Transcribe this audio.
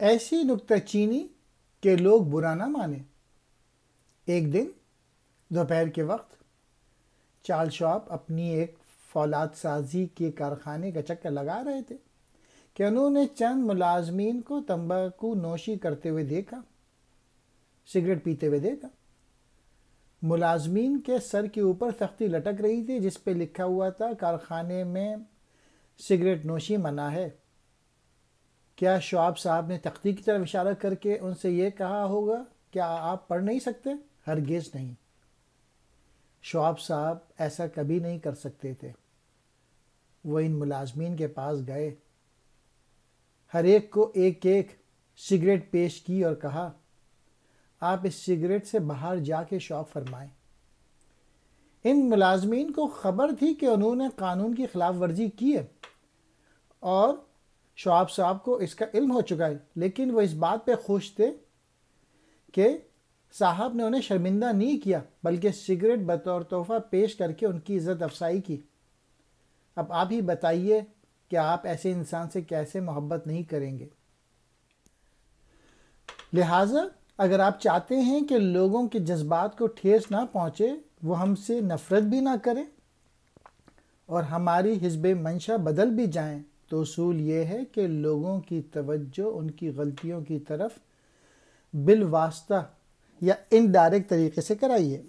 ऐसी चीनी के लोग बुरा ना माने एक दिन दोपहर के वक्त चार्ल शॉप अपनी एक फौलाद साजी के कारखाने का चक्कर लगा रहे थे कि उन्होंने चंद मुलाजमीन को तंबाकू नोशी करते हुए देखा सिगरेट पीते हुए देखा मुलाजमीन के सर के ऊपर सख्ती लटक रही थी जिस पे लिखा हुआ था कारखाने में सिगरेट नोशी मना है क्या शुआब साहब ने तख्ती की तरफ इशारा करके उनसे ये कहा होगा क्या आप पढ़ नहीं सकते हरगिज़ नहीं शुआब साहब ऐसा कभी नहीं कर सकते थे वो इन मुलाजमीन के पास गए हर एक को एक एक सिगरेट पेश की और कहा आप इस सिगरेट से बाहर जाके शौक फरमाएं इन मुलाजमीन को ख़बर थी कि उन्होंने कानून की खिलाफ वर्जी की है और शुआब साहब को इसका इल्म हो चुका है लेकिन वो इस बात पे खुश थे कि साहब ने उन्हें शर्मिंदा नहीं किया बल्कि सिगरेट बतौर तोहफा पेश करके उनकी इज़्ज़त अफसाई की अब आप ही बताइए कि आप ऐसे इंसान से कैसे मोहब्बत नहीं करेंगे लिहाजा अगर आप चाहते हैं कि लोगों के जज्बात को ठेस ना पहुँचे वो हमसे नफ़रत भी ना करें और हमारी हिजब मंशा बदल भी जाएं तो असूल ये है कि लोगों की तवज्जो उनकी गलतियों की तरफ बिलवास्ता या इनडायरेक्ट तरीके से कराइए